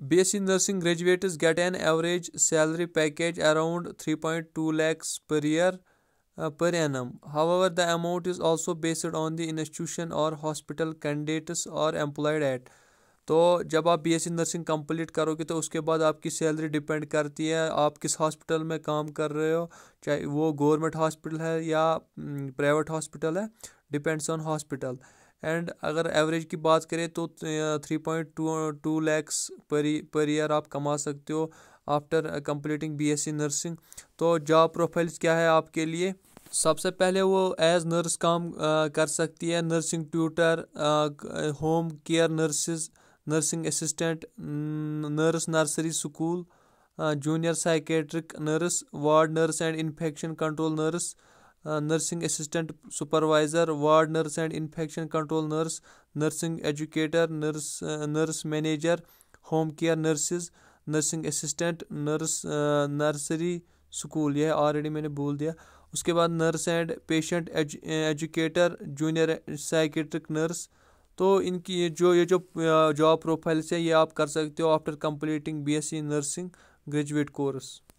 B S C nursing graduates get an average salary package around three point two lakhs per year per annum however the amount is also based on the institution or hospital candidates are employed at तो जब आप B S C nursing complete करोगे तो उसके बाद आपकी salary depend करती है आप किस हॉस्पिटल में काम कर रहे हो चाहे वो गवर्नमेंट हॉस्पिटल है या प्राइवेट mm, हॉस्पिटल है डिपेंड्स ऑन हॉस्पिटल एंड अगर एवरेज की बात करें तो three point two two lakhs per per year आप कमा सकते हो आफ्टर कंप्लीटिंग बीएससी नर्सिंग तो जॉब प्रोफाइल्स क्या है आपके लिए सबसे पहले वो एज नर्स काम कर सकती है nursing tutor home care nurses nursing assistant nurse nursery school junior psychiatric nurse ward nurse and infection control nurse nursing assistant supervisor ward nurse and infection control nurse nursing educator nurse nurse manager home care nurses nursing assistant nurse nursery school यह already मैंने बोल दिया उसके बाद nurse and patient educator junior psychiatric nurse तो इनकी ये जो ये जो जॉब प्रोफाइल्स है ये आप कर सकते हो after completing BSc nursing graduate course